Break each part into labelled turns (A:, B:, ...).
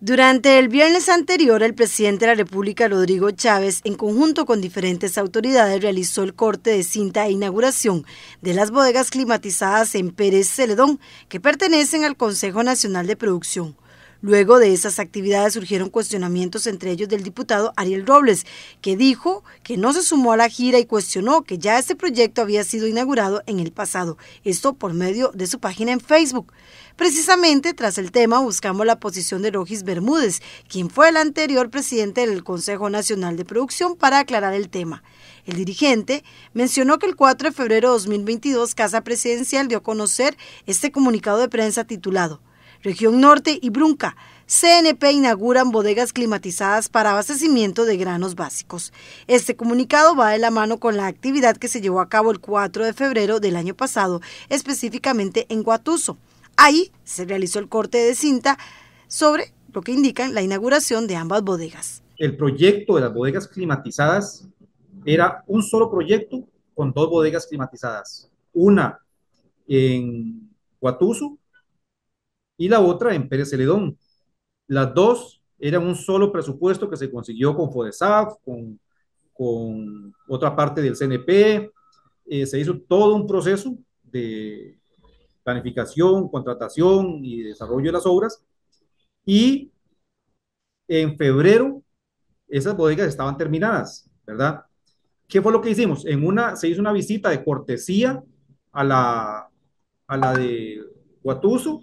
A: Durante el viernes anterior, el presidente de la República, Rodrigo Chávez, en conjunto con diferentes autoridades, realizó el corte de cinta e inauguración de las bodegas climatizadas en Pérez Celedón, que pertenecen al Consejo Nacional de Producción. Luego de esas actividades surgieron cuestionamientos entre ellos del diputado Ariel Robles, que dijo que no se sumó a la gira y cuestionó que ya este proyecto había sido inaugurado en el pasado, esto por medio de su página en Facebook. Precisamente tras el tema buscamos la posición de Rojis Bermúdez, quien fue el anterior presidente del Consejo Nacional de Producción, para aclarar el tema. El dirigente mencionó que el 4 de febrero de 2022 Casa Presidencial dio a conocer este comunicado de prensa titulado Región Norte y Brunca. CNP inauguran bodegas climatizadas para abastecimiento de granos básicos. Este comunicado va de la mano con la actividad que se llevó a cabo el 4 de febrero del año pasado, específicamente en Guatuso. Ahí se realizó el corte de cinta sobre lo que indican la inauguración de ambas bodegas.
B: El proyecto de las bodegas climatizadas era un solo proyecto con dos bodegas climatizadas, una en Guatuso y la otra en Pérez Celedón. Las dos eran un solo presupuesto que se consiguió con FODESAF, con, con otra parte del CNP. Eh, se hizo todo un proceso de planificación, contratación y desarrollo de las obras. Y en febrero esas bodegas estaban terminadas, ¿verdad? ¿Qué fue lo que hicimos? En una, se hizo una visita de cortesía a la, a la de Guatuso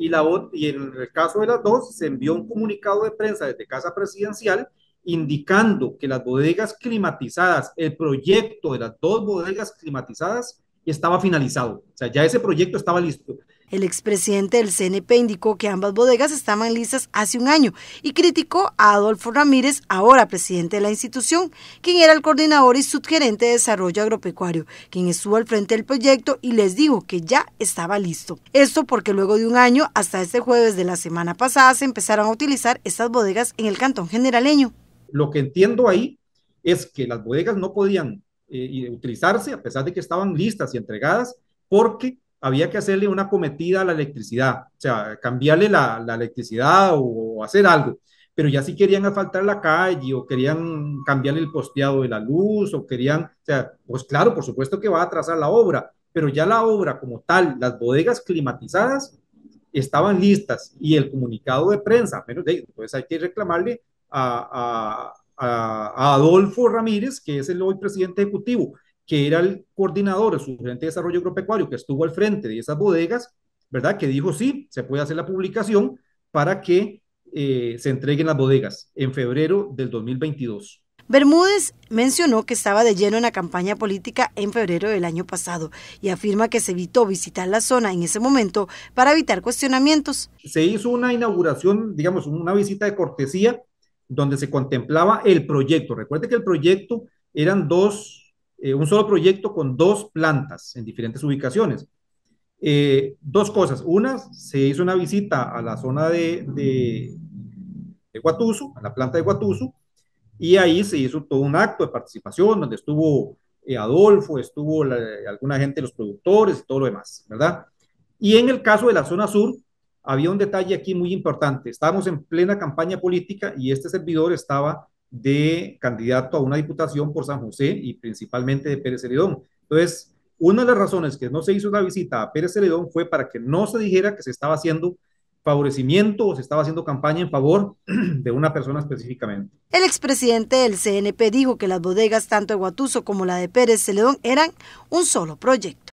B: y, la, y en el caso de las dos se envió un comunicado de prensa desde Casa Presidencial indicando que las bodegas climatizadas, el proyecto de las dos bodegas climatizadas estaba finalizado, o sea, ya
A: ese proyecto estaba listo. El expresidente del CNP indicó que ambas bodegas estaban listas hace un año y criticó a Adolfo Ramírez, ahora presidente de la institución, quien era el coordinador y subgerente de desarrollo agropecuario, quien estuvo al frente del proyecto y les dijo que ya estaba listo. Esto porque luego de un año, hasta este jueves de la semana pasada, se empezaron a utilizar estas bodegas en el Cantón Generaleño.
B: Lo que entiendo ahí es que las bodegas no podían eh, utilizarse a pesar de que estaban listas y entregadas porque había que hacerle una cometida a la electricidad, o sea, cambiarle la, electricidad o, hacer algo. Pero ya si querían asfaltar la calle o querían cambiarle el posteado de la luz o querían, o sea, pues claro, por supuesto que va a atrasar la obra, pero ya la obra como tal, las bodegas climatizadas estaban listas y el comunicado de prensa, menos de, entonces pues hay que reclamarle a Adolfo Ramírez, que es el hoy presidente ejecutivo, que era el coordinador, el gerente de desarrollo agropecuario, que estuvo al frente de esas bodegas, ¿verdad? Que dijo, sí, se puede hacer la publicación para que eh, se entreguen las bodegas en febrero del 2022.
A: Bermúdez mencionó que estaba de lleno en la campaña política en febrero del año pasado y afirma que se evitó visitar la zona en ese momento para evitar cuestionamientos.
B: Se hizo una inauguración, digamos, una visita de cortesía donde se contemplaba el proyecto. Recuerde que el proyecto eran dos eh, un solo proyecto con dos plantas en diferentes ubicaciones. Eh, dos cosas. Una, se hizo una visita a la zona de, de, a la planta de Guatuso, y ahí se hizo todo un acto de participación donde estuvo eh, Adolfo, estuvo alguna gente, los productores y todo lo demás, ¿verdad? Y en el caso de la zona sur, había un detalle aquí muy importante. Estábamos en plena campaña política y este servidor estaba de candidato a una diputación por San José y principalmente de Pérez Celedón. Entonces, una de las razones que no se hizo la visita a Pérez Celedón fue para que no se dijera que se estaba haciendo favorecimiento o se estaba haciendo campaña en favor de una persona específicamente.
A: El expresidente del CNP dijo que las bodegas tanto de Guatuso como la de Pérez Celedón eran un solo proyecto.